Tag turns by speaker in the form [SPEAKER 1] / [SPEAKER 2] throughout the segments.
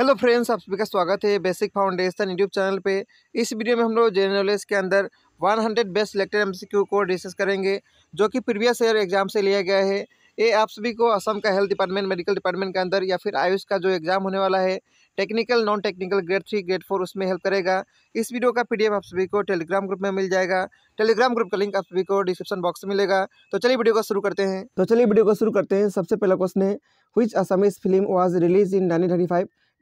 [SPEAKER 1] Hello friends आप सभी का स्वागत है बेसिक फाउंडेशन यूट्यूब चैनल पे इस वीडियो में हम लोग जनरल नॉलेज के अंदर 100 बेस्ट सिलेक्टेड एमसीक्यू को डिस्कस करेंगे जो कि प्रीवियस ईयर एग्जाम से लिया गया है ये आप सभी को असम का हेल्थ डिपार्टमेंट मेडिकल डिपार्टमेंट के अंदर या फिर आयुष का जो एग्जाम होने वाला है technical non technical grade three grade four उसमें हेल्प करेगा इस वीडियो का पीडीएफ आप सभी को टेलीग्राम ग्रुप में मिल जाएगा टेलीग्राम ग्रुप का लिंक आप सभी को डिस्क्रिप्शन बॉक्स में मिलेगा तो चलिए वीडियो को शुरू करते हैं तो चलिए वीडियो को शुरू करते हैं सबसे पहला क्वेश्चन है हुई Assamese film was release in nineteen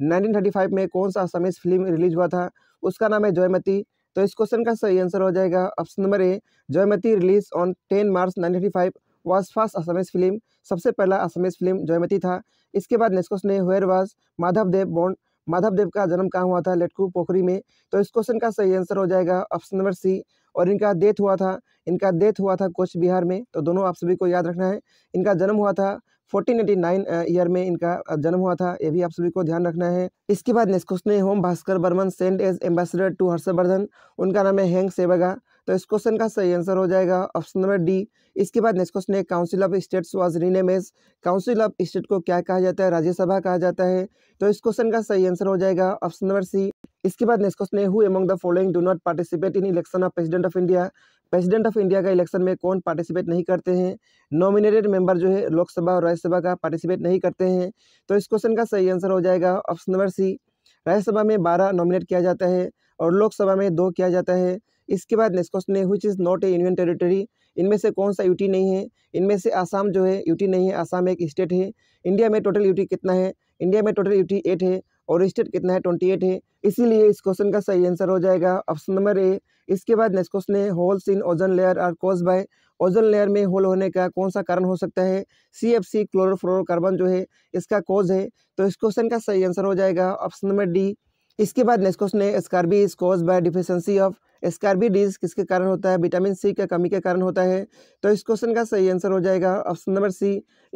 [SPEAKER 1] 1935 में कौन सा असमिस फिल्म रिलीज हुआ था उसका नाम है जयमती तो इस क्वेश्चन का सही आंसर हो जाएगा option number A Joymoti release on ten March nineteen five was first Assamese film सबसे पहला असमिस फिल्म जयमती था इसके बाद नेक्स्ट क्वेश्चन है हुएर वाज माधव देव बॉन्ड माधव देव का जन्म कहाँ हुआ था लटकू पोखरी में तो इस क्वेश्चन का सही आंसर हो जाएगा ऑप्शन नंबर सी और इनका डेथ हुआ था इनका डेथ हुआ था कोच बिहार में तो दोनों आप सभी को याद रखना है इनका जन्म हुआ था 1489 ईयर में इनका जन्म हुआ था ये भी आप सभी को ध्यान रखना है इसके बाद नेक्स्ट क्वेश्चन है whom Bhaskar Varman sent as ambassador to Harshavardhan उनका नाम है हैंग सेवागा तो इस क्वेश्चन का सही आंसर हो जाएगा ऑप्शन नंबर डी इसके बाद नेक्स्ट क्वेश्चन है council of states was rename as council of state को क्या कहा जाता है राज्यसभा कहा जाता है तो इस क्वेश्चन का सही आंसर हो जाएगा ऑप्शन नंबर सी इसके बाद नेक्स्ट क्वेश्चन है who among the following do not participate in election of president of India president of India का इलेक्शन में कौन पार्टिसिपेट नहीं करते हैं नॉमिनेटेड मेंबर जो है लोकसभा और राज्यसभा का पार्टिसिपेट नहीं करते हैं तो इस क्वेश्चन का सही आंसर हो जाएगा ऑप्शन नंबर सी राज्यसभा में बारह नॉमिनेट किया जाता है और लोकसभा में दो किया जाता है इसके बाद नेक्स्ट क्वेश्चन है which is not a union territory इनमें से कौन सा यूटी नहीं है इनमें से आसाम जो है यूटी नहीं है आसाम एक स्टेट है इंडिया में टोटल यूटी कितना है इंडिया में टोटल यूटी एट है और स्टेट कितना है ट्वेंटी एट है इसीलिए इस क्वेश्चन का सही आंसर हो जाएगा ऑप्शन नंबर ए इसके बाद नेक्स्ट क्वेश्चन है holes in ozone layer are caused by ozone layer में होल होने का कौन सा कारण हो सकता है सी एफ सी क्लोरोफ्लोरोकार्बन जो है इसका कोज है तो इस क्वेश्चन का सही आंसर हो जाएगा ऑप्शन नंबर डी इसके बाद नेक्स्ट क्वेश्चन है scurvy is cause by deficiency of scurvy disease किसके कारण होता है विटामिन सी का कमी के कारण होता है तो इस क्वेश्चन का सही आंसर हो जाएगा ऑप्शन नंबर सी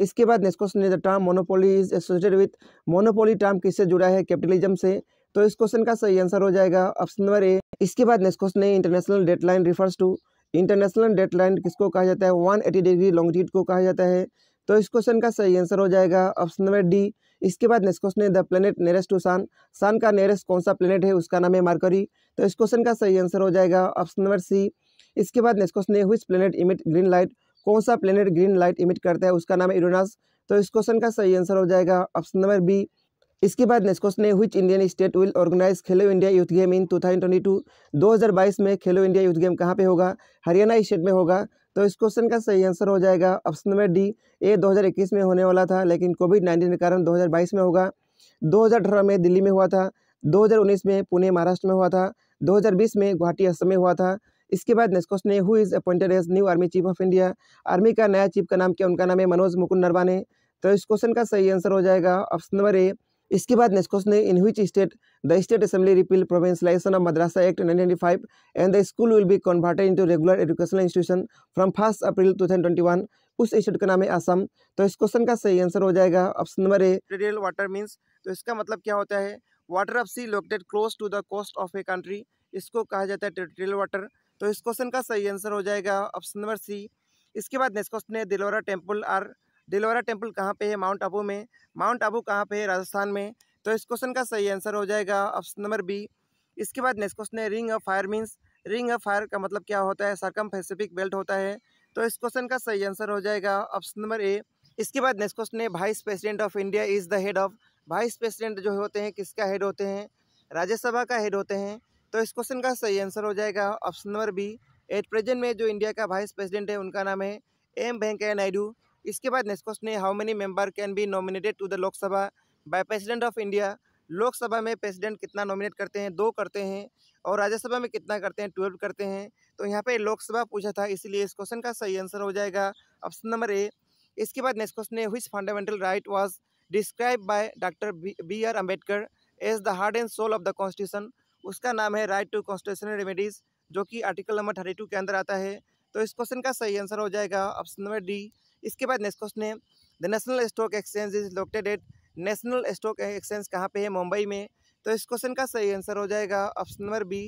[SPEAKER 1] इसके बाद नेक्स्ट क्वेश्चन है the term monopoly is associated with monopoly term किससे जुड़ा है कैपिटलिज्म से तो इस क्वेश्चन का सही आंसर हो जाएगा ऑप्शन नंबर ए इसके बाद नेक्स्ट क्वेश्चन है international date line refers to international date line किसको कहा जाता है वन एटी डिग्री लॉन्गिट्यूड को कहा जाता है तो इस क्वेश्चन का सही आंसर हो जाएगा ऑप्शन नंबर डी इसके बाद नेक्स्ट क्वेश्चन है the planet nearest to sun sun का नियरेस्ट कौन सा प्लेनेट है उसका नाम है मार्करी तो इस क्वेश्चन का सही आंसर हो जाएगा ऑप्शन नंबर सी इसके बाद नेक्स्ट क्वेश्चन है हुई प्लेनेट इमिट ग्रीन लाइट कौन सा प्लेनेट ग्रीन लाइट इमिट करता है उसका नाम है इरोनास तो इस क्वेश्चन का सही आंसर हो जाएगा ऑप्शन नंबर बी इसके बाद नेक्स्ट क्वेश्चन है which Indian state will organise Khelo India youth game in two thousand twenty two दो हज़ार बाईस में खेलो इंडिया यूथ गेम कहाँ पे होगा हरियाणा स्टेट में होगा तो इस क्वेश्चन का सही आंसर हो जाएगा ऑप्शन नंबर डी ए 2021 में होने वाला था लेकिन कोविड नाइन्टीन के कारण 2022 में होगा दो में दिल्ली में हुआ था दो में पुणे महाराष्ट्र में हुआ था दो में गुवाहाटी असम में हुआ था इसके बाद नेक्स्ट क्वेश्चन है who is appointed as new army chief of India army का नया चीफ का नाम क्या उनका नाम है मनोज मुकुंद नरवाने तो इस क्वेश्चन का सही आंसर हो जाएगा ऑप्शन नंबर ए इसके बाद नेक्स्ट क्वेश्चन है in which state the state assembly repeal provincialisation of madrasa act five and the school will be converted into regular educational institution from first April one उस state का नाम है असम तो इस question का सही आंसर हो जाएगा option number A territorial water means तो इसका मतलब क्या होता है water of sea located close to the coast of a country इसको कहा जाता है टेरिटोरियल वाटर तो इस क्वेश्चन का सही आंसर हो जाएगा ऑप्शन नंबर सी इसके बाद नेक्स्ट क्वेश्चन है Dilwara temple or Dilwara temple कहाँ पे है माउंट आबू में माउंट आबू कहाँ पे है राजस्थान में तो इस क्वेश्चन का सही आंसर हो जाएगा ऑप्शन नंबर बी इसके बाद नेक्स्ट क्वेश्चन है ring of fire means ring of fire का मतलब क्या होता है सरकम पैसिफिक बेल्ट होता है तो इस क्वेश्चन का सही आंसर हो जाएगा ऑप्शन नंबर ए इसके बाद नेक्स्ट क्वेश्चन है vice president of India is the head of vice president जो होते हैं किसका हेड होते हैं राज्यसभा का हेड होते हैं तो इस क्वेश्चन का सही आंसर हो जाएगा option number B at present में जो इंडिया का वाइस प्रेसिडेंट है उनका नाम है एम वेंकैया नायडू इसके बाद नेक्स्ट क्वेश्चन है how many member can be nominated to the Lok Sabha by president of India Lok Sabha में प्रेसिडेंट कितना नॉमिनेट करते हैं दो करते हैं और राज्यसभा में कितना करते हैं ट्वेल्व करते हैं तो यहाँ पे लोकसभा पूछा था इसलिए इस क्वेश्चन का सही आंसर हो जाएगा ऑप्शन नंबर ए इसके बाद नेक्स्ट क्वेश्चन है which fundamental right was describe by doctor B R Ambedkar as the heart and soul of the constitution उसका नाम है राइट टू कॉन्स्टिट्यूशनल रेमेडीज़ जो कि आर्टिकल नंबर थर्टी टू के अंदर आता है तो इस क्वेश्चन का सही आंसर हो जाएगा ऑप्शन नंबर डी इसके बाद नेक्स्ट क्वेश्चन है the national stock exchange is located at national stock exchange कहाँ पे है मुंबई में तो इस क्वेश्चन का सही आंसर हो जाएगा ऑप्शन नंबर बी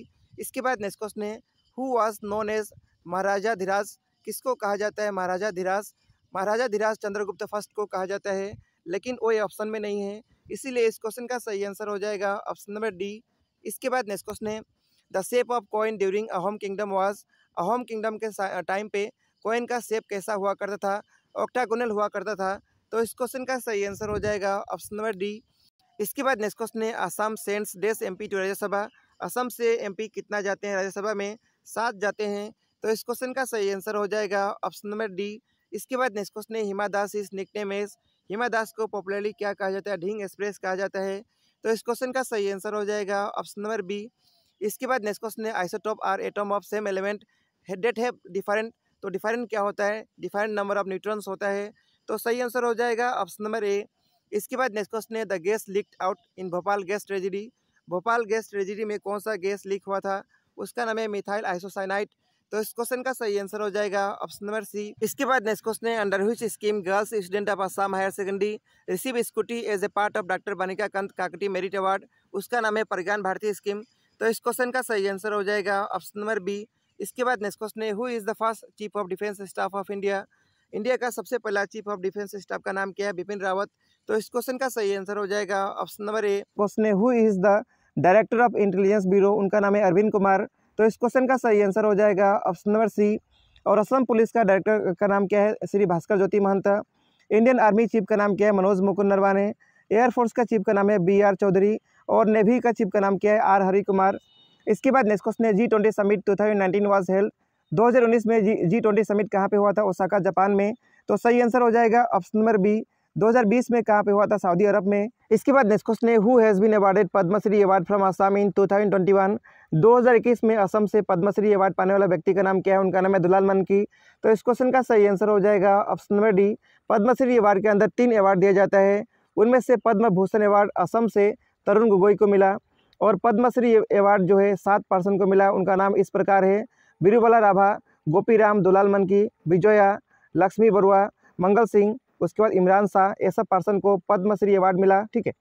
[SPEAKER 1] इसके बाद नेक्स्ट क्वेश्चन है who was known as Maharaja Dhiraj किसको कहा जाता है महाराजा धीराज महाराजा धीराज चंद्रगुप्त फर्स्ट को कहा जाता है लेकिन वो ये ऑप्शन में नहीं है इसीलिए इस क्वेश्चन का सही आंसर हो जाएगा ऑप्शन नंबर डी इसके बाद नेक्स्ट क्वेश्चन है the shape of coin during Ahom kingdom was Ahom kingdom के टाइम पे कॉइन का शेप कैसा हुआ करता था ऑक्टागोनल हुआ करता था तो इस क्वेश्चन का सही आंसर हो जाएगा ऑप्शन नंबर डी इसके बाद नेक्स्ट क्वेश्चन है असम सेंट्स डेस एम टू राज्यसभा असम से पी कितना जाते हैं राज्यसभा में सात जाते हैं तो इस क्वेश्चन का सही आंसर हो जाएगा ऑप्शन नंबर डी इसके बाद नेक्स्ट क्वेश्चन है हिमा दास इस निकनेम मेज हिमा दास को पॉपुलरली क्या कहा जाता है ढींग एक्सप्रेस कहा जाता है तो इस क्वेश्चन का सही आंसर हो जाएगा ऑप्शन नंबर बी इसके बाद नेक्स्ट क्वेश्चन है isotope are atom of same element that have different तो डिफाइरेंट क्या होता है डिफाइरेंट नंबर ऑफ न्यूट्रॉन्स होता है तो सही आंसर हो जाएगा ऑप्शन नंबर ए इसके बाद नेक्स्ट क्वेश्चन है the gas leak out in Bhopal gas tragedy Bhopal gas tragedy में कौन सा गैस लीक हुआ था उसका नाम है मिथाइल आइसोसाइनाइट तो इस क्वेश्चन का सही आंसर हो जाएगा ऑप्शन नंबर सी इसके बाद नेक्स्ट क्वेश्चन है under which scheme girls student of Assam higher secondary receive scooty as a part of doctor Banikanta Kakati merit award उसका नाम है प्रज्ञान भारती स्कीम तो इस क्वेश्चन का सही आंसर हो जाएगा ऑप्शन नंबर बी इसके बाद नेक्स्ट क्वेश्चन है who is the first chief of defence staff of India India का सबसे पहला चीफ ऑफ डिफेंस स्टाफ का नाम क्या है बिपिन रावत तो इस क्वेश्चन का सही आंसर हो जाएगा ऑप्शन नंबर ए क्वेश्चन है who is the director of intelligence bureau उनका नाम है अरविंद कुमार तो इस क्वेश्चन का सही आंसर हो जाएगा ऑप्शन नंबर सी और असम पुलिस का डायरेक्टर का नाम क्या है Shri Bhaskar Jyoti Mahanta Indian army chief का नाम क्या है मनोज मुकुंद नरवाने एयरफोर्स का चीफ का नाम है बी आर चौधरी और नेवी का चीफ का नाम क्या है आर हरी कुमार इसके बाद नेक्स्ट क्वेश्चन है G twenty summit two thousand nineteen was held उन्नीस में जी जी ट्वेंटी समिट कहाँ पर हुआ था ओसाका जापान में तो सही आंसर हो जाएगा ऑप्शन नंबर बी दो हज़ार बीस में कहाँ पे हुआ था सऊदी अरब में इसके बाद नेक्स्ट क्वेश्चन है who has been awarded Padma Shri award from Assam in two thousand twenty one दो हज़ार इक्कीस में असम से पद्मश्री अवार्ड पाने वाला व्यक्ति का नाम क्या है उनका नाम है दुलाल मनकी तो इस क्वेश्चन का सही आंसर हो जाएगा option number D Padma Shri award के अंदर तीन अवार्ड दिया जाता है उनमें से पद्म भूषण अवार्ड असम से तरुण गोगोई को मिला और पद्मश्री अवार्ड जो है सात पर्सन को मिला उनका नाम इस प्रकार है बिरुबला राभा गोपी राम दुलाल मनकी विजया लक्ष्मी बरुआ मंगल सिंह उसके बाद इमरान शाह ये सब पर्सन को पद्मश्री अवार्ड मिला ठीक है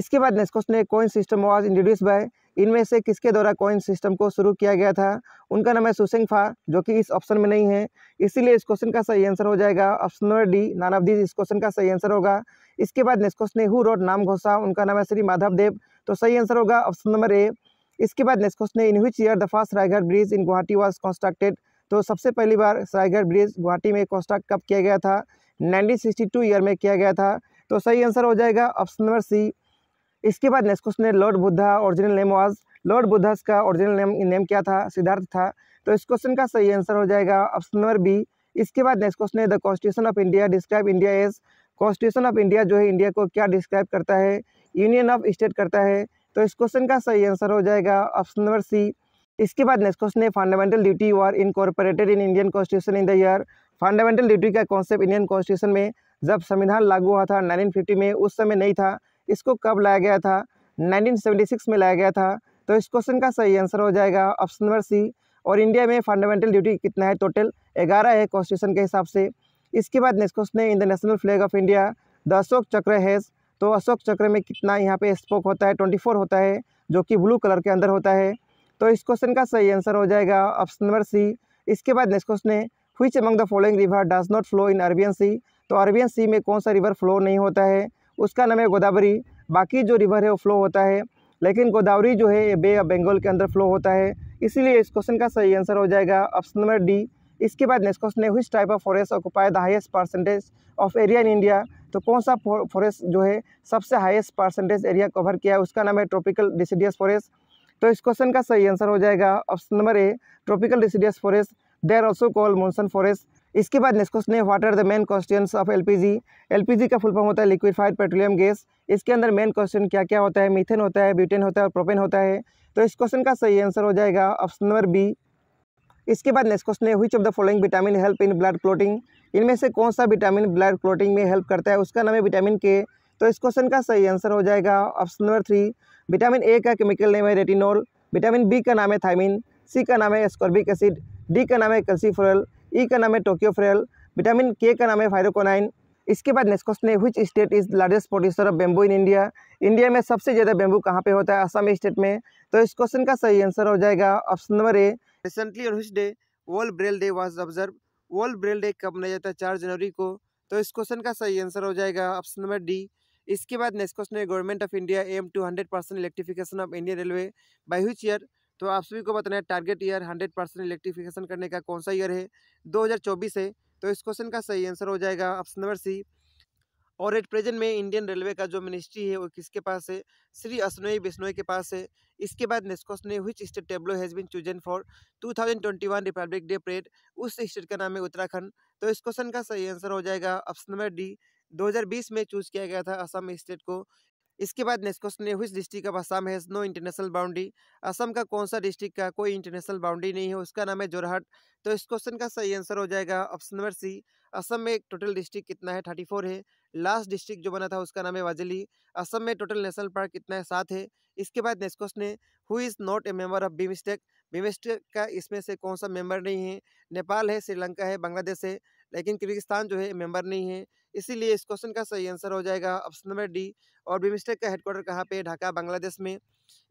[SPEAKER 1] इसके बाद नेक्स्ट क्वेश्चन है coin system was introduce by इनमें से किसके द्वारा कॉइन सिस्टम को शुरू किया गया था उनका नाम है फा जो कि इस ऑप्शन में नहीं है इसीलिए इस क्वेश्चन का सही आंसर हो जाएगा option number D none of these इस क्वेश्चन का सही आंसर होगा इसके बाद नेक्स्ट क्वेश्चन है हु रोड नाम घोषा उनका नाम है श्री माधव देव तो सही आंसर होगा ऑप्शन नंबर ए इसके बाद नेक्स्ट क्वेश्चन है in which year the first रायगढ़ bridge in Guwahati was constructed तो सबसे पहली बार रायगढ़ ब्रिज गुवाहाटी में कंस्ट्रक्ट कब किया गया था टू ईयर में किया गया था तो सही आंसर हो जाएगा ऑप्शन नंबर सी इसके बाद नेक्स्ट क्वेश्चन है lord Buddha original name was lord Buddha का ओरिजिनल नेम नेम क्या था सिद्धार्थ था तो इस क्वेश्चन का सही आंसर हो जाएगा ऑप्शन नंबर बी इसके बाद नेक्स्ट क्वेश्चन है the constitution of India describe India as constitution of India जो है इंडिया को क्या डिस्क्राइब करता है यूनियन ऑफ स्टेट करता है तो इस क्वेश्चन का सही आंसर हो जाएगा ऑप्शन नंबर सी इसके बाद नेक्स्ट क्वेश्चन है fundamental duty were incorporated in Indian constitution in the year fundamental duty का कॉन्सेप्ट इंडियन कॉन्स्टिट्यूशन में जब संविधान लागू हुआ था 1950 में उस समय नहीं था इसको कब लाया गया था 1976 में लाया गया था तो इस क्वेश्चन का सही आंसर हो जाएगा ऑप्शन नंबर सी और इंडिया में फंडामेंटल ड्यूटी कितना है टोटल ग्यारह है कॉन्स्टिट्यूशन के हिसाब से इसके बाद नेक्स्ट क्वेश्चन है in the national flag of India the Ashoka Chakra has तो अशोक चक्र में कितना यहाँ पे स्पोक होता है ट्वेंटी फोर होता है जो कि ब्लू कलर के अंदर होता है तो इस क्वेश्चन का सही आंसर हो जाएगा ऑप्शन नंबर सी इसके बाद नेक्स्ट क्वेश्चन है which among the following river does not flow in Arabian sea तो अरबियन सी में कौन सा रिवर फ्लो नहीं होता है उसका नाम है गोदावरी बाकी जो रिवर है वो फ्लो होता है लेकिन गोदावरी जो है ये बे ऑफ बंगाल के अंदर फ्लो होता है इसीलिए इस क्वेश्चन का सही आंसर हो जाएगा ऑप्शन नंबर डी इसके बाद नेक्स्ट क्वेश्चन है which type of forest occupy the highest percentage of area in India तो कौन सा फॉरेस्ट जो है सबसे हाईएस्ट परसेंटेज एरिया कवर किया है उसका नाम है ट्रॉपिकल डिसीडियस फॉरेस्ट तो इस क्वेश्चन का सही आंसर हो जाएगा option number A tropical deciduous forest they are also call monsoon forest इसके बाद नेक्स्ट क्वेश्चन है what are the main question of LPG LPG का फुल फॉर्म होता है लिक्विफाइड पेट्रोलियम गैस इसके अंदर मेन क्वेश्चन क्या क्या होता है मीथेन होता है ब्यूटेन होता है और प्रोपेन होता है तो इस क्वेश्चन का सही आंसर हो जाएगा ऑप्शन नंबर बी इसके बाद नेक्स्ट क्वेश्चन है which of the following vitamin help in blood clotting इनमें से कौन सा विटामिन ब्लड क्लोटिंग में हेल्प करता है उसका नाम है विटामिन के तो इस क्वेश्चन का सही आंसर हो जाएगा option number three vitamin A का केमिकल नेम है रेटिनोल विटामिन बी का नाम है थाइमिन सी का नाम है स्कॉर्बिक एसिड डी का नाम है कैल्सीफोरल ई e का नाम है टोक्यो फ्रेल विटामिन के का नाम है फायरोकोनाइन इसके बाद नेक्स्ट क्वेश्चन है which state is largest producer of bamboo in India India में सबसे ज़्यादा बेम्बू कहाँ पे होता है असम स्टेट में तो इस क्वेश्चन का सही आंसर हो जाएगा ऑप्शन नंबर ए रिसेंटली और which day world braille day was observe world braille day कब मनाया जाता है चार जनवरी को तो इस क्वेश्चन का सही आंसर हो जाएगा ऑप्शन नंबर डी इसके बाद नेक्स्ट क्वेश्चन है government of India aim to hundred percent electrification of Indian railway by which year तो आप सभी को बताना है target year hundred percent electrification करने का कौन सा ईयर है 2024 है तो इस क्वेश्चन का सही आंसर हो जाएगा ऑप्शन नंबर सी और एट प्रेजेंट में इंडियन रेलवे का जो मिनिस्ट्री है वो किसके पास है श्री अश्नोई बिश्नोई के पास है इसके बाद नेक्स्ट क्वेश्चन है which state tableau has been chosen for 2021 republic day parade उस स्टेट का नाम है उत्तराखंड तो इस क्वेश्चन का सही आंसर हो जाएगा ऑप्शन नंबर डी 2020 में चूज किया गया था असम स्टेट को इसके बाद नेक्स्ट क्वेश्चन है which district of Assam has no international boundary Assam का कौन सा डिस्ट्रिक्ट का कोई इंटरनेशनल बाउंड्री नहीं है उसका नाम है जोरहट तो इस क्वेश्चन का सही आंसर हो जाएगा ऑप्शन नंबर सी असम में टोटल डिस्ट्रिक्ट कितना है थर्टी फोर है लास्ट डिस्ट्रिक्ट जो बना था उसका नाम है वाजली असम में टोटल नेशनल पार्क कितना है सात है इसके बाद नेक्स्ट क्वेश्चन है who is not a member of BIMSTEC BIMSTEC का इसमें से कौन सा मेंबर नहीं है नेपाल है श्रीलंका है बांग्लादेश है लेकिन किर्गिस्तान जो है मेंबर नहीं है इसीलिए इस क्वेश्चन का सही आंसर हो जाएगा ऑप्शन नंबर डी और बिमस्टेक का हेडक्वार्टर कहाँ पे ढाका बांग्लादेश में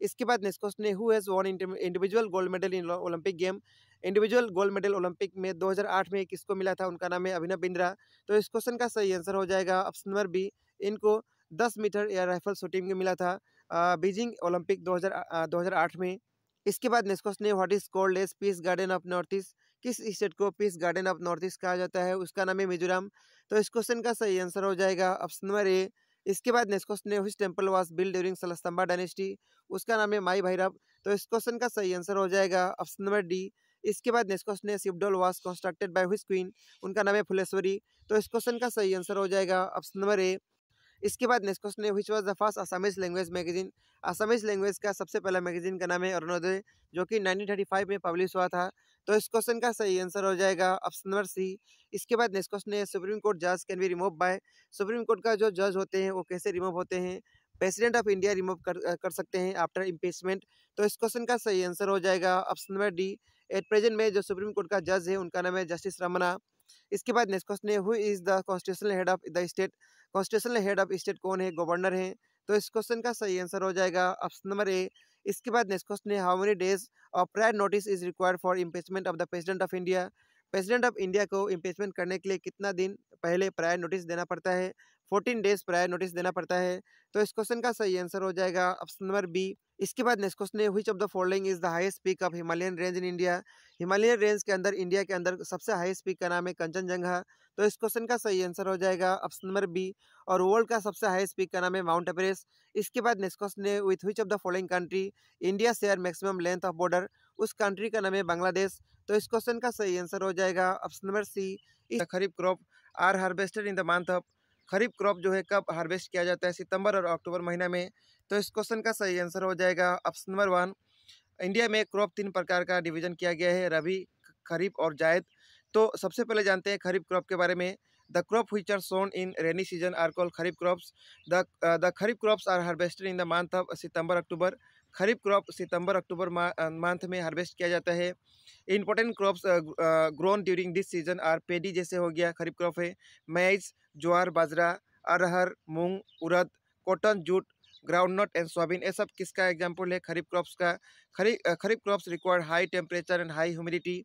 [SPEAKER 1] इसके बाद नेक्स्ट क्वेश्चन है who has won individual gold medal in Olympic game individual gold medal Olympic में 2008 में किसको मिला था उनका नाम है अभिनव बिंद्रा तो इस क्वेश्चन का सही आंसर हो जाएगा ऑप्शन नंबर बी इनको दस मीटर एयर राइफल शूटिंग में मिला था बीजिंग ओलंपिक दो हज़ार में इसके बाद नेक्स्ट क्वेश्चन है what is called as peace garden of north east किस स्टेट को peace garden of north east कहा जाता है उसका नाम है मिजोरम तो इस क्वेश्चन का सही आंसर हो जाएगा ऑप्शन नंबर ए इसके बाद नेक्स्ट क्वेश्चन है which temple was build during Salastambha dynasty उसका नाम है माई भैरव तो इस क्वेश्चन का सही आंसर हो जाएगा ऑप्शन नंबर डी इसके बाद नेक्स्ट क्वेश्चन है Sivadol was constructed by which queen उनका नाम है फुलेश्वरी तो इस क्वेश्चन का सही आंसर हो जाएगा ऑप्शन नंबर ए इसके बाद नेक्स्ट क्वेश्चन है which was the first Assamese language magazine Assamese language का सबसे पहला मैगजीन का नाम है अरुणोदय जो कि 1935 में पब्लिश हुआ था तो इस क्वेश्चन का सही आंसर हो जाएगा ऑप्शन नंबर सी इसके बाद नेक्स्ट क्वेश्चन है सुप्रीम कोर्ट जज can be remove by supreme court का जो जज होते हैं वो कैसे रिमूव होते हैं प्रेसिडेंट ऑफ इंडिया रिमूव कर कर सकते हैं आफ्टर इम्पीचमेंट तो इस क्वेश्चन का सही आंसर हो जाएगा option number D at present में जो सुप्रीम कोर्ट का जज है उनका नाम है जस्टिस रमना इसके बाद नेक्स्ट क्वेश्चन है who is the constitutional head of the state constitutional head of state कौन है गवर्नर है तो इस क्वेश्चन का सही आंसर हो जाएगा ऑप्शन नंबर ए इसके बाद नेक्स्ट क्वेश्चन है how many days of prior notice is required for impeachment of the president of India president of India को इम्पेचमेंट करने के लिए कितना दिन पहले प्रायर नोटिस देना पड़ता है फोर्टीन डेज प्रायर नोटिस देना पड़ता है तो इस क्वेश्चन का सही आंसर हो जाएगा ऑप्शन नंबर बी इसके बाद नेक्स्ट क्वेश्चन है which of the following is the highest peak of Himalayan range in India Himalayan range के अंदर इंडिया के अंदर सबसे हाईएस्ट पीक का नाम है कंचनजंगा तो इस क्वेश्चन का सही आंसर हो जाएगा ऑप्शन नंबर बी और वर्ल्ड का सबसे हाईएस्ट पीक का नाम है माउंट एवरेस्ट इसके बाद नेक्स्ट क्वेश्चन है with which of the following country India share maximum length of border उस कंट्री का नाम है बांग्लादेश तो इस क्वेश्चन का सही आंसर हो जाएगा option number C kharif crop are harvested in the month of kharif crop जो है कब हार्वेस्ट किया जाता है सितंबर और अक्टूबर महीना में तो इस क्वेश्चन का सही आंसर हो जाएगा ऑप्शन नंबर वन इंडिया में क्रॉप तीन प्रकार का डिवीजन किया गया है रबी खरीफ और जायद तो सबसे पहले जानते हैं खरीफ क्रॉप के बारे में the crop which are sown in rainy season are called kharif crops the kharif crops are crops in the month of September October kharif crop सितंबर अक्टूबर मंथ में हार्वेस्ट किया जाता है important crops grown during this season are paddy जैसे हो गया kharif crop है maize jowar bajra arhar moong urad cotton jute groundnut and soybean ये सब किसका एग्जाम्पल है खरीफ क्रॉप्स का खरी kharif crops required high temperature and high humidity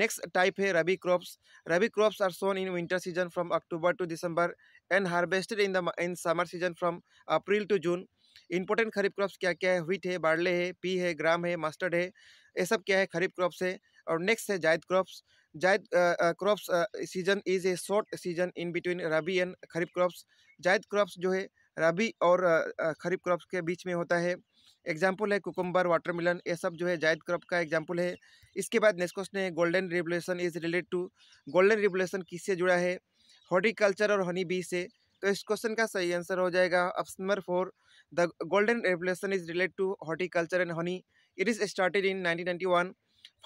[SPEAKER 1] next type है rabi crops rabi crops are sown in winter season from October to December and harvested in the in summer season from April to June important kharif crops क्या क्या है wheat है barley है P है ग्राम है mustard है ये सब क्या है खरीफ क्रॉप्स है और नेक्स्ट है zaid crops zaid crops season is a short season in between rabi and kharif crops zaid crops जो है रबी और खरीफ क्रॉप्स के बीच में होता है एग्जाम्पल है कुकुम्बर मिलन ये सब जो है जायद क्रॉप का एग्जाम्पल है इसके बाद नेक्स्ट क्वेश्चन है golden revolution is related to golden revolution किससे जुड़ा है हॉर्टिकल्चर और हनी बी से तो इस क्वेश्चन का सही आंसर हो जाएगा option number four The Golden Revolution is related to horticulture and honey. It is started in 1991.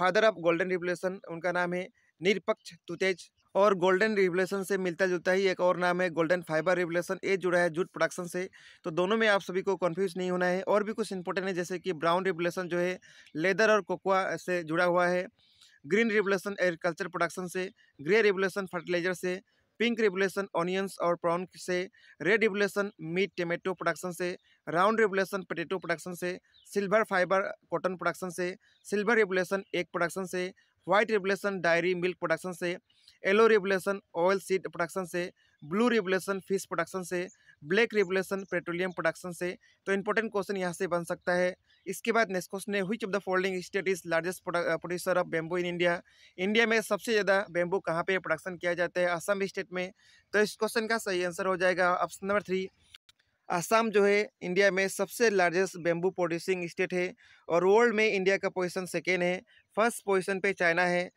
[SPEAKER 1] Father of golden revolution उनका नाम है निरपक्ष तुतेज और गोल्डन रिवोल्यूशन से मिलता जुलता ही एक और नाम है गोल्डन फाइबर रिवोल्यूशन ये जुड़ा है जूट प्रोडक्शन से तो दोनों में आप सभी को कंफ्यूज नहीं होना है और भी कुछ इंपॉर्टेंट है जैसे कि ब्राउन रिवोल्यूशन जो है लेदर और कोकोआ से जुड़ा हुआ है ग्रीन रिवोल्यूशन एग्रीकल्चर प्रोडक्शन से ग्रे रिवोल्यूशन फर्टिलाइजर से पिंक रिवोल्यूशन ऑनियंस और प्रॉन से red revolution meat tomato production से राउंड रेगुलेशन पोटेटो प्रोडक्शन से सिल्वर फाइबर कॉटन प्रोडक्शन से सिल्वर रेगुलेशन एग प्रोडक्शन से white revolution dairy milk production से yellow revolution oil seed production से blue revolution fish production से black revolution petroleum production से तो important question यहाँ से बन सकता है इसके बाद नेक्स्ट क्वेश्चन है which of the following state is largest producer of bamboo in India India में सबसे ज़्यादा बेम्बू कहाँ पे प्रोडक्शन किया जाता है असम स्टेट में तो इस क्वेश्चन का सही आंसर हो जाएगा ऑप्शन नंबर थ्री असम जो है इंडिया में सबसे लार्जेस्ट बेम्बू प्रोड्यूसिंग स्टेट है और वर्ल्ड में इंडिया का पोजीशन सेकेंड है फर्स्ट पोजीशन पे चाइना है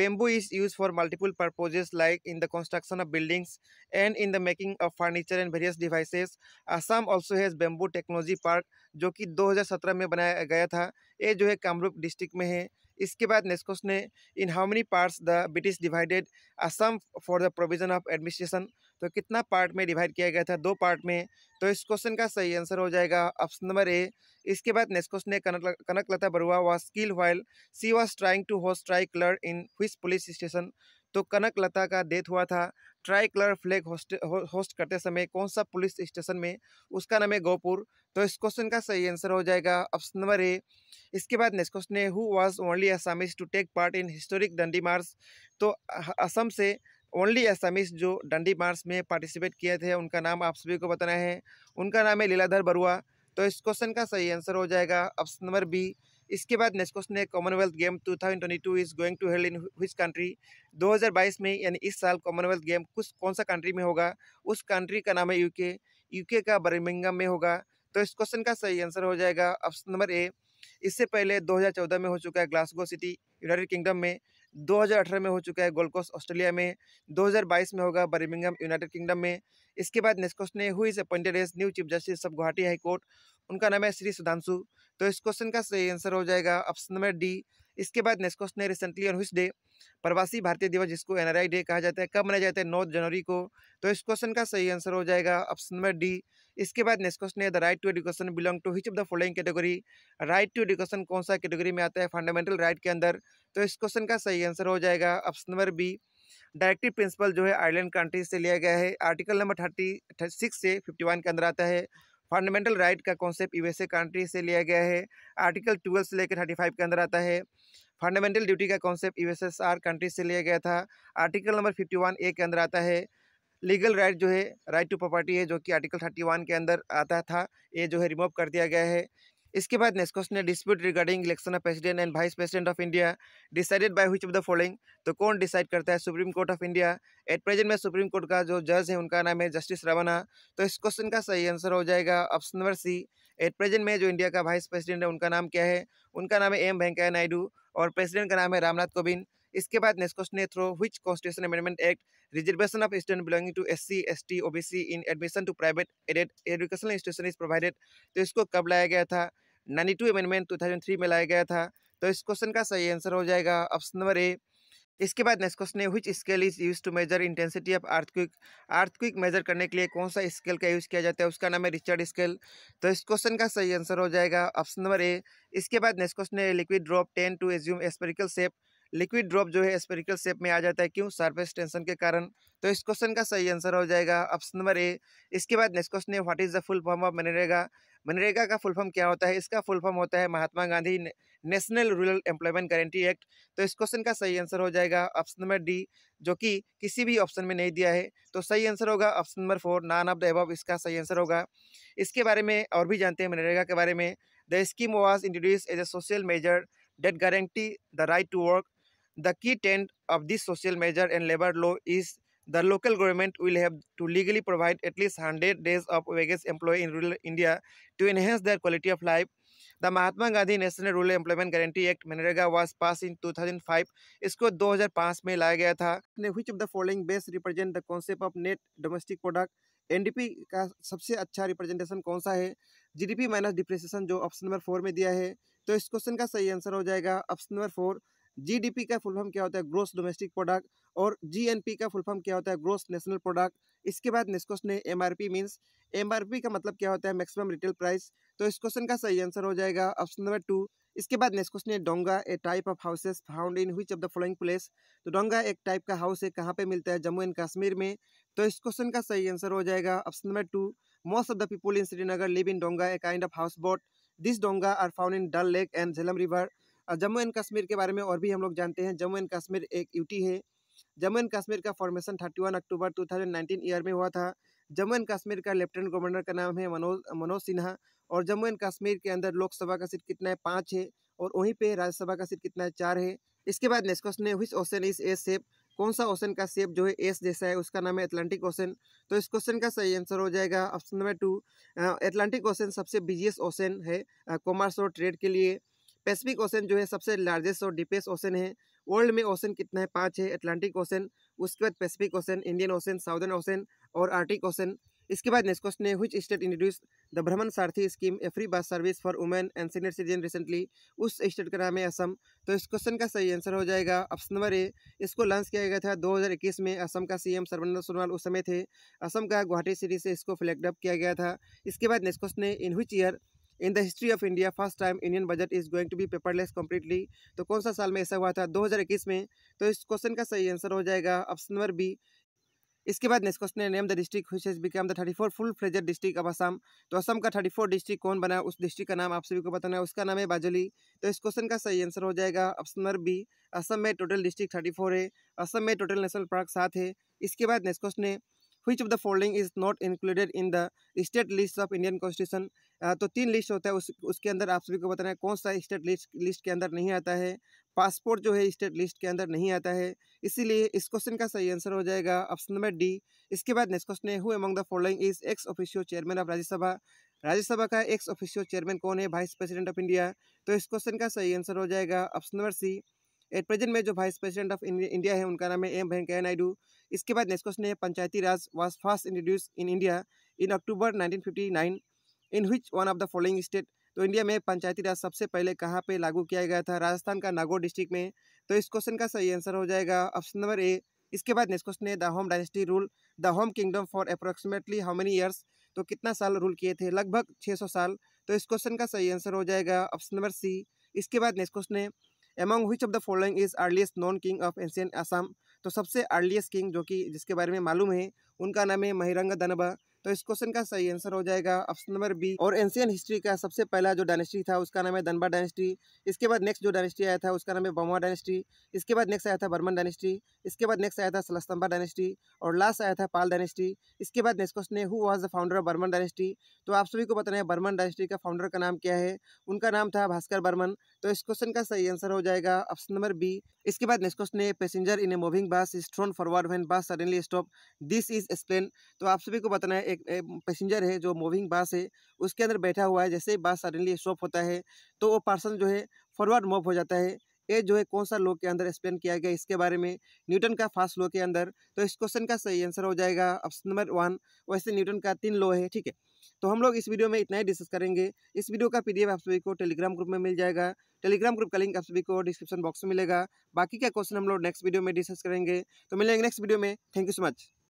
[SPEAKER 1] bamboo is use for multiple purposes like in the construction of buildings and in the making of furniture and various devices Assam also has bamboo technology park जो कि दो में बनाया गया था ये जो है कामरूप डिस्ट्रिक्ट में है इसके बाद नेस्कोस ने in how many parts the British divided Assam for the provision of administration तो कितना पार्ट में डिवाइड किया गया था दो पार्ट में तो इस क्वेश्चन का सही आंसर हो जाएगा ऑप्शन नंबर ए इसके बाद नेक्स्ट क्वेश्चन है कनक लता बरुआ वॉज स्किल while she was trying to hoist tricolour in which police station तो कनक लता का डेथ हुआ था ट्राई कलर फ्लैग होस्ट हो, होस्ट करते समय कौन सा पुलिस स्टेशन में उसका नाम है गोपुर तो इस क्वेश्चन का सही आंसर हो जाएगा ऑप्शन नंबर ए इसके बाद नेक्स्ट क्वेश्चन है who was only Assamese to take part in historic Dandi march तो असम से ओनली एसामिस जो डंडी मार्च में पार्टिसिपेट किए थे उनका नाम आप सभी को बताना है उनका नाम है लीलाधर बरुआ तो इस क्वेश्चन का सही आंसर हो जाएगा ऑप्शन नंबर बी इसके बाद नेक्स्ट क्वेश्चन है Commonwealth game 2022 is going to held in which country 2022 में यानी इस साल कॉमनवेल्थ गेम कुछ कौन सा कंट्री में होगा उस कंट्री का नाम है यूके यूके का बर्मिंगम में होगा तो इस क्वेश्चन का सही आंसर हो जाएगा ऑप्शन नंबर ए इससे पहले 2014 में हो चुका है ग्लासगो सिटी यूनाइटेड किंगडम में 2018 में हो चुका है गोल्ड कोस्ट ऑस्ट्रेलिया में 2022 में होगा बर्मिंगम यूनाइटेड किंगडम में इसके बाद नेक्स्ट ने who is appointed as new chief justice of Guwahati high court उनका नाम है श्री सुधांशु तो इस क्वेश्चन का सही आंसर हो जाएगा ऑप्शन नंबर डी इसके बाद नेक्स्ट क्वेश्चन है recently on which day Pravasi Bharatiya दिवस जिसको एन डे कहा जाता है कब मनाया जाता है नौ जनवरी को तो इस क्वेश्चन का सही आंसर हो जाएगा ऑप्शन नंबर डी इसके बाद नेक्स्ट क्वेश्चन है the right to education belong to which of the following category right to education कौन सा कैटेगरी में आता है फंडामेंटल राइट के अंदर तो इस क्वेश्चन का सही आंसर हो जाएगा option number B directive principle जो है आयरलैंड कंट्री से लिया गया है आर्टिकल नंबर थर्टी सिक्स से फिफ्टी वन के अंदर आता है फंडामेंटल राइट का कॉन्सेप्ट यूएसए कंट्री से लिया गया है आर्टिकल ट्वेल्व से लेकर थर्टी फाइव के अंदर आता है फंडामेंटल ड्यूटी का कॉन्सेप्ट यूएसएसआर कंट्री से लिया गया था article number fifty one A के अंदर आता है लीगल राइट right जो है राइट टू प्रॉपर्टी है जो कि आर्टिकल थर्टी वन के अंदर आता था ये जो है रिमूव कर दिया गया है इसके बाद नेक्स्ट क्वेश्चन है dispute regarding election of president and vice president of India decided by which of the following तो कौन डिसाइड करता है supreme court of India at present में सुप्रीम कोर्ट का जो जज है उनका नाम है जस्टिस रवाना तो इस क्वेश्चन का सही आंसर हो जाएगा option number C at present में जो इंडिया का वाइस प्रेसिडेंट है उनका नाम क्या है उनका नाम है एम वेंकैया नायडू और प्रेसिडेंट का नाम है रामनाथ कोविंद इसके बाद नेक्स्ट क्वेश्चन है through which constitution amendment act reservation of student belonging to S C S T O B C in admission to private aided educational institution is provided तो इसको कब लाया गया था ninety two amendment two thousand three में लाया गया था तो इस क्वेश्चन का सही आंसर हो जाएगा ऑप्शन नंबर ए इसके बाद नेक्स्ट क्वेश्चन है which scale is use to measure intensity of earthquake earthquake measure करने के लिए कौन सा स्केल का यूज़ किया जाता है उसका नाम है रिचर्ड स्केल तो इस क्वेश्चन का सही आंसर हो जाएगा ऑप्शन नंबर ए इसके बाद नेक्स्ट क्वेश्चन है liquid drop tend to assume spherical shape liquid drop जो है स्पेरिकल शेप में आ जाता है क्यों सर्फेस टेंशन के कारण तो इस क्वेश्चन का सही आंसर हो जाएगा ऑप्शन नंबर ए इसके बाद नेक्स्ट क्वेश्चन है what is the full form of MNREGA MNREGA का फुल फॉर्म क्या होता है इसका फुल फॉर्म होता है Mahatma Gandhi national rural employment guarantee act तो इस क्वेश्चन का सही आंसर हो जाएगा ऑप्शन नंबर डी जो कि किसी भी ऑप्शन में नहीं दिया है तो सही आंसर होगा option number four none of the above इसका सही आंसर होगा इसके बारे में और भी जानते हैं मनरेगा के बारे में the scheme was introduce as a social measure that guarantee the right to work the key tenet of this social measure and labour law is The local government will have to legally provide at least 100 days of wages employee in rural India to enhance their quality of life. The Mahatma Gandhi National Rural Employment Guarantee Act manrega was passed in 2005. isko 2005 mein laya gaya tha Which of the following best represent the concept of net domestic product? NDP का सबसे अच्छा representation कौन सा है GDP minus depreciation जो option number four में दिया है तो इस क्वेश्चन का सही आंसर हो जाएगा ऑप्शन नंबर फोर जीडीपी का फुल फॉर्म क्या होता है ग्रोस डोमेस्टिक प्रोडक्ट और जीएनपी का फुल फॉर्म क्या होता है ग्रोस नेशनल प्रोडक्ट इसके बाद नेक्स्ट क्वेश्चन है एमआरपी मींस एमआरपी का मतलब क्या होता है मैक्सिमम रिटेल प्राइस तो इस क्वेश्चन का सही आंसर हो जाएगा ऑप्शन नंबर टू इसके बाद नेक्स्ट क्वेश्चन है Donga a type of houses found in which of the following place तो डोंगा एक टाइप का हाउस है कहाँ पे मिलता है जम्मू एंड कश्मीर में तो इस क्वेश्चन का सही आंसर हो जाएगा option number two most of the people in Srinagar live in Donga a kind of houseboat this Donga are found in Dal lake and Jhelum river Jammu and Kashmir के बारे में और भी हम लोग जानते हैं जम्मू एंड कश्मीर एक यूटी है जम्मू एंड कश्मीर का formation thirty one October two thousand nineteen year में हुआ था जम्मू एंड कश्मीर का लेफ्टिनेंट गवर्नर का नाम है मनोज मनोज सिन्हा और जम्मू एंड कश्मीर के अंदर लोकसभा का सीट कितना है पाँच है और वहीं पे राज्यसभा का सीट कितना है चार है इसके बाद नेक्स्ट क्वेश्चन है विच ओशन इज ए सेप कौन सा ओशन का सेप जो है एस जैसा है उसका नाम है एटलांटिक ओशन तो इस क्वेश्चन का सही आंसर हो जाएगा option number two Atlantic ocean सबसे बिजिएस्ट ओशन है कॉमर्स और ट्रेड के लिए पैसिफिक ओशन जो है सबसे लार्जेस्ट और डीपेस्ट ओशन है वर्ल्ड में ओशन कितना है पाँच है अटलांटिक ओशन उसके बाद Pacific ocean Indian ocean Southern ocean और आर्टिक ओशन इसके बाद नेक्स्ट क्वेश्चन है which state introduce the Bhraman Sarathi scheme a free bus service for women and senior citizen recently उस स्टेट का नाम है असम तो इस क्वेश्चन का सही आंसर हो जाएगा ऑप्शन नंबर ए इसको लॉन्च किया गया था 2021 में असम का सीएम सर्वानंद सोनोवाल उस समय थे असम का गुवाहाटी सिटी से इसको फ्लैगडअप किया गया था इसके बाद नेक्स्ट क्वेश्चन है in which year in the history of India first time Indian budget is going to be paperless completely तो कौन सा साल में ऐसा हुआ था 2021 में तो इस क्वेश्चन का सही आंसर हो जाएगा ऑप्शन नंबर बी इसके बाद next question name the district which become the thirty four full fledged district of Assam तो असम का थर्टी फोर डिस्ट्रिक्ट कौन बना उस डिस्ट्रिक्ट का नाम आप सभी को बताना है उसका नाम है बाजोली तो इस क्वेश्चन का सही आंसर हो जाएगा ऑप्शन नंबर बी असम में टोटल डिस्ट्रिक्ट थर्टी फोर है असम में टोटल नेशनल पार्क सात है इसके बाद नेक्स्ट क्वेश्चन है which of the following is not included in the state list of Indian constitution तो तीन लिस्ट होता है उस उसके अंदर आप सभी को बताना है कौन सा स्टेट लिस्ट लिस्ट के अंदर नहीं आता है पासपोर्ट जो है स्टेट लिस्ट के अंदर नहीं आता है इसीलिए इस क्वेश्चन का सही आंसर हो जाएगा ऑप्शन नंबर डी इसके बाद नेक्स्ट क्वेश्चन है who among the following is ex officio chairman of Rajya Sabha Rajya Sabha का एक्स ऑफिशियो चेयरमैन कौन है वाइस प्रेसिडेंट ऑफ इंडिया तो इस क्वेश्चन का सही आंसर हो जाएगा option number C at present में जो वाइस प्रेसिडेंट ऑफ इंडिया है उनका नाम है एम वेंकैया नायडू इसके बाद नेक्स्ट क्वेश्चन है panchayati raj was first introduce in India in October nineteen in which one of the following state तो इंडिया में पंचायती राज सबसे पहले कहाँ पे लागू किया गया था राजस्थान का नागौर डिस्ट्रिक्ट में तो इस क्वेश्चन का सही आंसर हो जाएगा ऑप्शन नंबर ए इसके बाद नेक्स्ट क्वेश्चन है the home dynasty rule the home kingdom for approximately how many years तो कितना साल रूल किए थे लगभग 600 साल तो इस क्वेश्चन का सही आंसर हो जाएगा ऑप्शन नंबर सी इसके बाद नेक्स्ट क्वेश्चन है among which of the following is earliest known king of ancient Assam तो सबसे अर्लीस्ट किंग जो कि जिसके बारे में मालूम है उनका नाम है महिरंग दनबा तो इस क्वेश्चन का सही आंसर हो जाएगा ऑप्शन नंबर बी और एंशियन हिस्ट्री का सबसे पहला जो डायनेस्टी था उसका नाम है दनबा डायनेस्टी इसके बाद नेक्स्ट जो डायनेस्टी आया था उसका नाम है बमवा डायनेस्टी इसके बाद नेक्स्ट आया था बर्मन डायनेस्टी इसके बाद नेक्स्ट आया था सलस्तंबा डायनेस्टी और लास्ट आया था पाल डायनेस्टी इसके बाद नेक्स्ट क्वेश्चन है who was the founder of Barman dynasty तो आप सभी को बताना है बर्मन डायनेस्टी का फाउंडर का नाम क्या है उनका नाम था भास्कर बर्मन तो इस क्वेश्चन का सही आंसर हो जाएगा ऑप्शन नंबर बी इसके बाद नेक्स्ट क्वेश्चन है passenger in a moving bus is thrown forward when bus suddenly stop this is explain तो आप सभी को बताना है एक, पैसेंजर है जो मूविंग बस है उसके अंदर बैठा हुआ है जैसे ही बस सडनली स्टॉप होता है तो वो पार्सल जो है फॉरवर्ड मूव हो जाता है ये जो है कौन सा लॉ के अंदर एक्सप्लेन किया गया इसके बारे में न्यूटन का फास्ट लॉ के अंदर तो इस क्वेश्चन का सही आंसर हो जाएगा ऑप्शन नंबर वन वैसे न्यूटन का तीन लॉ है ठीक है तो हम लोग इस वीडियो में इतना ही डिस्कस करेंगे इस वीडियो का पीडीएफ आप सभी को टेलीग्राम ग्रुप में मिल जाएगा टेलीग्राम ग्रुप का लिंक आप सभी को डिस्क्रिप्शन बॉक्स में मिलेगा बाकी का क्वेश्चन हम लोग नेक्स्ट वीडियो में डिस्कस करेंगे तो मिलेंगे नेक्स्ट वीडियो में थैंक यू सो मच